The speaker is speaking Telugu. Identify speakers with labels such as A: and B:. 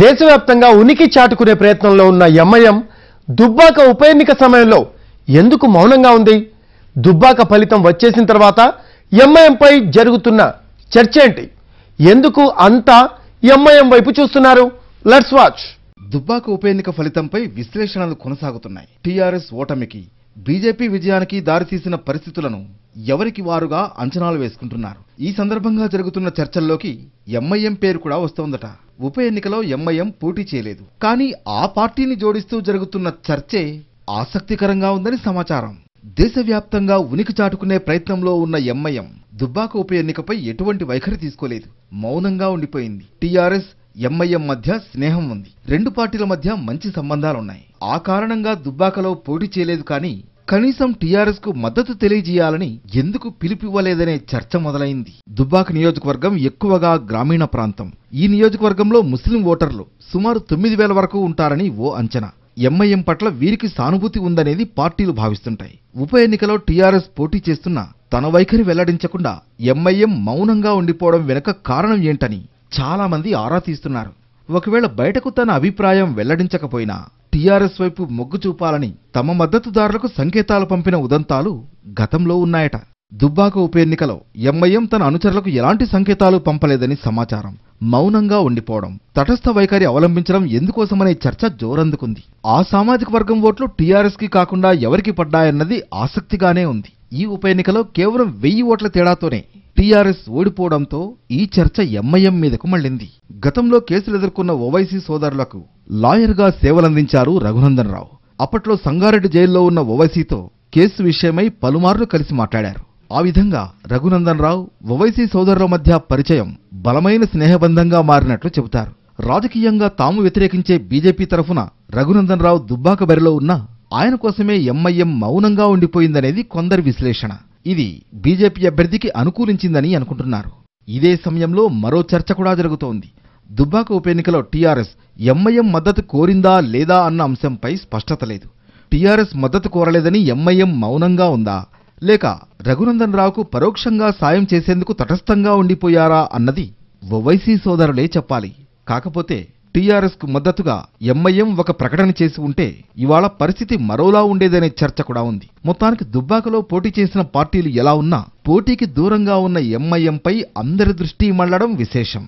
A: దేశవ్యాప్తంగా ఉనికి చాటుకునే ప్రయత్నంలో ఉన్న ఎంఐఎం దుబ్బాక ఉప ఎన్నిక సమయంలో ఎందుకు మౌనంగా ఉంది దుబ్బాక ఫలితం వచ్చేసిన తర్వాత ఎంఐఎంపై జరుగుతున్న చర్చ ఏంటి ఎందుకు అంతా ఎంఐఎం వైపు చూస్తున్నారు
B: లెట్స్ వాచ్ దుబ్బాక ఉప ఎన్నిక ఫలితంపై విశ్లేషణలు కొనసాగుతున్నాయి టీఆర్ఎస్ ఓటమికి బీజేపీ విజయానికి దారితీసిన పరిస్థితులను ఎవరికి వారుగా అంచనాలు వేసుకుంటున్నారు ఈ సందర్భంగా జరుగుతున్న చర్చల్లోకి ఎంఐఎం పేరు కూడా వస్తోందట ఉప ఎన్నికలో ఎంఐఎం పోటీ చేయలేదు కానీ ఆ పార్టీని జోడిస్తూ జరుగుతున్న చర్చే ఆసక్తికరంగా ఉందని సమాచారం దేశవ్యాప్తంగా ఉనికి చాటుకునే ప్రయత్నంలో ఉన్న ఎంఐఎం దుబ్బాక ఉప ఎన్నికపై ఎటువంటి వైఖరి తీసుకోలేదు మౌనంగా ఉండిపోయింది టీఆర్ఎస్ ఎంఐఎం మధ్య స్నేహం ఉంది రెండు పార్టీల మధ్య మంచి సంబంధాలున్నాయి ఆ కారణంగా దుబ్బాకలో పోటీ చేయలేదు కానీ కనీసం టీఆర్ఎస్ కు మద్దతు తెలియజేయాలని ఎందుకు పిలిపివ్వలేదనే చర్చ మొదలైంది దుబ్బాక నియోజకవర్గం ఎక్కువగా గ్రామీణ ప్రాంతం ఈ నియోజకవర్గంలో ముస్లిం ఓటర్లు సుమారు తొమ్మిది వేల వరకు ఉంటారని ఓ అంచనా ఎంఐఎం పట్ల వీరికి సానుభూతి ఉందనేది పార్టీలు భావిస్తుంటాయి ఉప ఎన్నికలో టీఆర్ఎస్ పోటీ చేస్తున్నా తన వైఖరి వెల్లడించకుండా ఎంఐఎం మౌనంగా ఉండిపోవడం వెనుక కారణం ఏంటని చాలామంది ఆరా తీస్తున్నారు ఒకవేళ బయటకు తన అభిప్రాయం వెల్లడించకపోయినా టీఆర్ఎస్ వైపు మొగ్గు చూపాలని తమ మద్దతుదారులకు సంకేతాలు పంపిన ఉదంతాలు గతంలో ఉన్నాయట దుబ్బాక ఉప ఎన్నికలో ఎంఐఎం తన అనుచరులకు ఎలాంటి సంకేతాలు పంపలేదని సమాచారం మౌనంగా ఉండిపోవడం తటస్థ వైఖరి అవలంబించడం ఎందుకోసమనే చర్చ జోరందుకుంది ఆ సామాజిక వర్గం ఓట్లు టీఆర్ఎస్కి కాకుండా ఎవరికి పడ్డాయన్నది ఆసక్తిగానే ఉంది ఈ ఉప ఎన్నికలో కేవలం వెయ్యి ఓట్ల తేడాతోనే టీఆర్ఎస్ ఓడిపోవడంతో ఈ చర్చ ఎంఐఎం మీదకు మళ్లింది గతంలో కేసులు ఎదుర్కొన్న ఓవైసీ సోదరులకు లాయర్గా సేవలందించారు రఘునందన్ రావు అప్పట్లో సంగారెడ్డి జైల్లో ఉన్న ఓవైసీతో కేసు విషయమై పలుమార్లు కలిసి మాట్లాడారు ఆ విధంగా రఘునందన్ రావు ఓవైసీ సోదరుల మధ్య పరిచయం బలమైన స్నేహబంధంగా మారినట్లు చెబుతారు రాజకీయంగా తాము వ్యతిరేకించే బీజేపీ తరఫున రఘునందన్ రావు దుబ్బాక బరిలో ఉన్నా ఆయన కోసమే ఎంఐఎం మౌనంగా ఉండిపోయిందనేది కొందరి విశ్లేషణ ఇది బీజేపీ అభ్యర్థికి అనుకూలించిందని అనుకుంటున్నారు ఇదే సమయంలో మరో చర్చ కూడా జరుగుతోంది దుబ్బాక ఉప ఎన్నికలో టీఆర్ఎస్ ఎంఐఎం మద్దతు కోరిందా లేదా అన్న అంశంపై స్పష్టత లేదు టీఆర్ఎస్ మద్దతు కోరలేదని ఎంఐఎం మౌనంగా ఉందా లేక రఘునందన్ రావుకు పరోక్షంగా సాయం చేసేందుకు తటస్థంగా ఉండిపోయారా అన్నది ఓవైసీ సోదరులే చెప్పాలి కాకపోతే టీఆర్ఎస్ కు మద్దతుగా ఎంఐఎం ఒక ప్రకటన చేసి ఉంటే ఇవాళ పరిస్థితి మరోలా ఉండేదనే చర్చ కూడా ఉంది మొత్తానికి దుబ్బాకలో పోటీ చేసిన పార్టీలు ఎలా ఉన్నా పోటీకి దూరంగా ఉన్న ఎంఐఎంపై అందరి దృష్టి మళ్లడం విశేషం